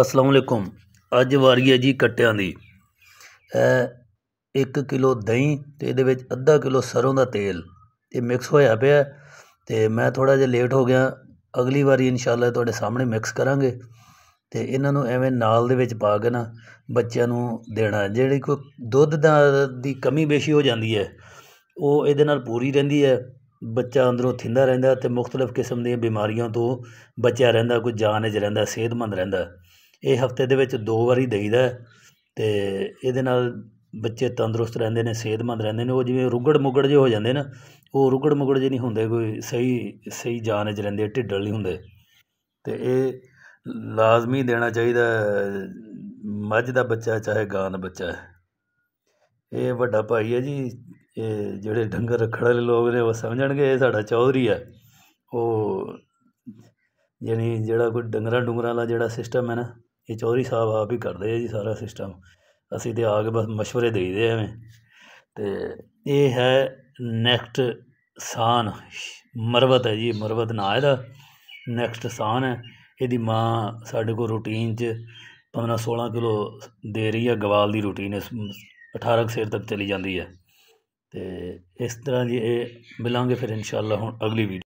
ਅਸਲਾਮ ਵਾਲੇਕੁਮ ਅੱਜ ਵਾਰੀ ਹੈ ਜੀ ਕੱਟਿਆਂ ਦੀ ਇਹ 1 ਕਿਲੋ ਦਹੀਂ ਤੇ ਇਹਦੇ ਵਿੱਚ ਅੱਧਾ ਕਿਲੋ ਸਰੋਂ ਦਾ ਤੇਲ ਇਹ ਮਿਕਸ ਹੋਇਆ ਪਿਆ ਤੇ ਮੈਂ ਥੋੜਾ ਜਿਹਾ ਲੇਟ ਹੋ ਗਿਆ ਅਗਲੀ ਵਾਰੀ ਇਨਸ਼ਾਅੱਲਾ ਤੁਹਾਡੇ ਸਾਹਮਣੇ ਮਿਕਸ ਕਰਾਂਗੇ ਤੇ ਇਹਨਾਂ ਨੂੰ ਐਵੇਂ ਨਾਲ ਦੇ ਵਿੱਚ ਪਾ ਕੇ ਨਾ ਬੱਚਿਆਂ ਨੂੰ ਦੇਣਾ ਜਿਹੜੀ ਕੋਈ ਦੁੱਧ ਦਾ ਦੀ ਕਮੀ ਬੇਸ਼ੀ ਹੋ ਜਾਂਦੀ ਹੈ ਉਹ ਇਹਦੇ ਨਾਲ ਪੂਰੀ ਰਹਿੰਦੀ ਹੈ ਬੱਚਾ ਅੰਦਰੋਂ ਥਿੰਦਾ ਰਹਿੰਦਾ ਤੇ ਮੁxtਲਫ ਕਿਸਮ ਦੀਆਂ ਬਿਮਾਰੀਆਂ ਤੋਂ ਬਚਿਆ ਰਹਿੰਦਾ ਕੋਈ ਜਾਨ ਜ ਰਹਿੰਦਾ ਸਿਹਤਮੰਦ ਰਹਿੰਦਾ ਇਹ ਹਫਤੇ ਦੇ ਵਿੱਚ ਦੋ ਵਾਰੀ ਦੇਈਦਾ ਤੇ ਇਹਦੇ ਨਾਲ ਬੱਚੇ ਤੰਦਰੁਸਤ ਰਹਿੰਦੇ ਨੇ ਸਿਹਤਮੰਦ ਰਹਿੰਦੇ ਨੇ ਉਹ ਜਿਵੇਂ ਰੁਗੜ ਮੁਗੜ ਜੇ ਹੋ ਜਾਂਦੇ ਨਾ ਉਹ ਰੁਗੜ ਮੁਗੜ ਜੇ ਨਹੀਂ ਹੁੰਦੇ ਕੋਈ ਸਹੀ ਸਹੀ ਜਾਨ 'ਚ ਰਹਿੰਦੇ ਢਿੱਡਲ ਨਹੀਂ ਹੁੰਦੇ ਤੇ ਇਹ ਲਾਜ਼ਮੀ ਦੇਣਾ ਚਾਹੀਦਾ ਮੱਝ ਦਾ ਬੱਚਾ ਚਾਹੇ ਗਾਂ ਦਾ ਬੱਚਾ ਹੈ ਇਹ ਵੱਡਾ ਭਾਈ ਹੈ ਜੀ ਇਹ ਜਿਹੜੇ ਡੰਗਰ ਰੱਖਣ ਵਾਲੇ ਲੋਕ ਨੇ ਉਹ ਸਮਝਣਗੇ ਇਹ ਸਾਡਾ ਚੌਧਰੀ ਹੈ ਉਹ ਯਾਨੀ ਜਿਹੜਾ ਕੋਈ ਡੰਗਰਾ ਡੁੰਗਰਾ ਵਾਲਾ ਜਿਹੜਾ ਸਿਸਟਮ ਹੈ ਨਾ ਇਹ ਚੌਧਰੀ ਸਾਹਿਬ ਆਪ ਹੀ ਕਰਦੇ ਆ ਜੀ ਸਾਰਾ ਸਿਸਟਮ ਅਸੀਂ ਤੇ ਆ ਕੇ ਬਸ مشਵਰੇ ਦੇਈਦੇ ਐਵੇਂ ਤੇ ਇਹ ਹੈ ਨੈਕਸਟ ਸਾਨ ਮਰਵਤ ਹੈ ਜੀ ਮਰਵਤ ਨਾ ਇਹਦਾ ਨੈਕਸਟ ਸਾਨ ਹੈ ਇਹਦੀ ਮਾਂ ਸਾਡੇ ਕੋ ਰੂਟੀਨ 'ਚ 15-16 ਕਿਲੋ ਦੇ ਰਹੀ ਹੈ ਗਵਾਲ ਦੀ ਰੂਟੀਨ ਇਸ 18 ਸੇਰ ਤੱਕ ਚਲੀ ਜਾਂਦੀ ਹੈ ਤੇ ਇਸ ਤਰ੍ਹਾਂ ਜੀ ਇਹ ਮਿਲਾਂਗੇ ਫਿਰ ਇਨਸ਼ਾਅੱਲਾ ਹੁਣ ਅਗਲੀ ਵੀਡੀਓ